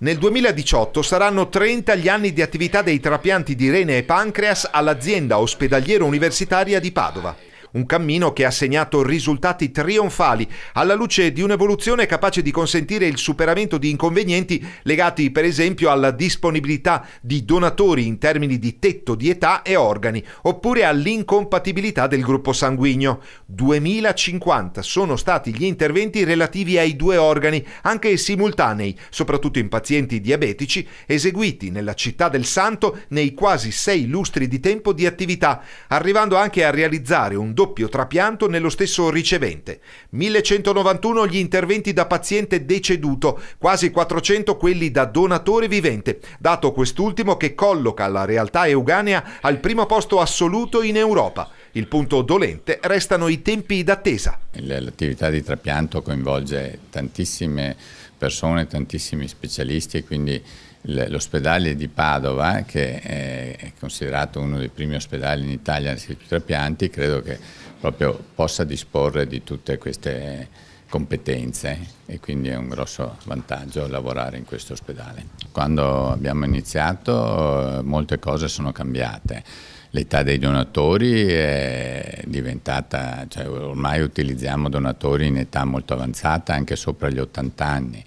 Nel 2018 saranno 30 gli anni di attività dei trapianti di rene e pancreas all'azienda ospedaliera universitaria di Padova. Un cammino che ha segnato risultati trionfali alla luce di un'evoluzione capace di consentire il superamento di inconvenienti legati per esempio alla disponibilità di donatori in termini di tetto di età e organi, oppure all'incompatibilità del gruppo sanguigno. 2050 sono stati gli interventi relativi ai due organi, anche simultanei, soprattutto in pazienti diabetici, eseguiti nella città del Santo nei quasi sei lustri di tempo di attività, arrivando anche a realizzare un doppio trapianto nello stesso ricevente. 1191 gli interventi da paziente deceduto, quasi 400 quelli da donatore vivente, dato quest'ultimo che colloca la realtà euganea al primo posto assoluto in Europa. Il punto dolente restano i tempi d'attesa. L'attività di trapianto coinvolge tantissime persone, tantissimi specialisti, quindi l'ospedale di Padova, che è considerato uno dei primi ospedali in Italia sui trapianti, credo che proprio possa disporre di tutte queste competenze e quindi è un grosso vantaggio lavorare in questo ospedale. Quando abbiamo iniziato eh, molte cose sono cambiate l'età dei donatori è diventata, cioè ormai utilizziamo donatori in età molto avanzata, anche sopra gli 80 anni.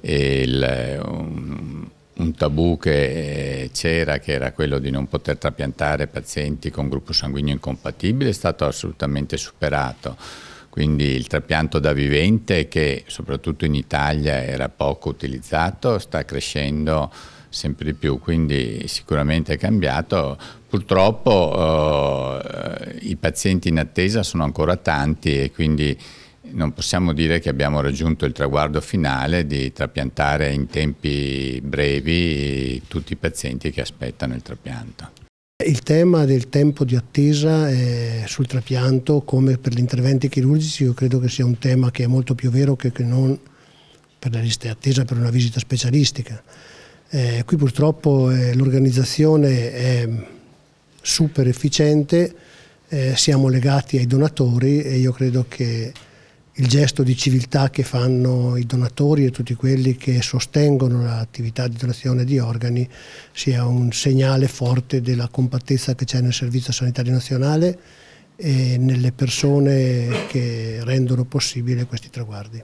Il, un, un, tabù che c'era, che era quello di non poter trapiantare pazienti con gruppo sanguigno incompatibile, è stato assolutamente superato. Quindi il trapianto da vivente, che soprattutto in Italia era poco utilizzato, sta crescendo sempre di più, quindi sicuramente è cambiato. Purtroppo eh, i pazienti in attesa sono ancora tanti e quindi non possiamo dire che abbiamo raggiunto il traguardo finale di trapiantare in tempi brevi tutti i pazienti che aspettano il trapianto. Il tema del tempo di attesa eh, sul trapianto, come per gli interventi chirurgici, io credo che sia un tema che è molto più vero che, non per la lista di attesa per una visita specialistica. Eh, qui purtroppo eh, l'organizzazione è super efficiente, eh, siamo legati ai donatori e io credo che il gesto di civiltà che fanno i donatori e tutti quelli che sostengono l'attività di donazione di organi sia un segnale forte della compattezza che c'è nel Servizio Sanitario Nazionale e nelle persone che rendono possibile questi traguardi.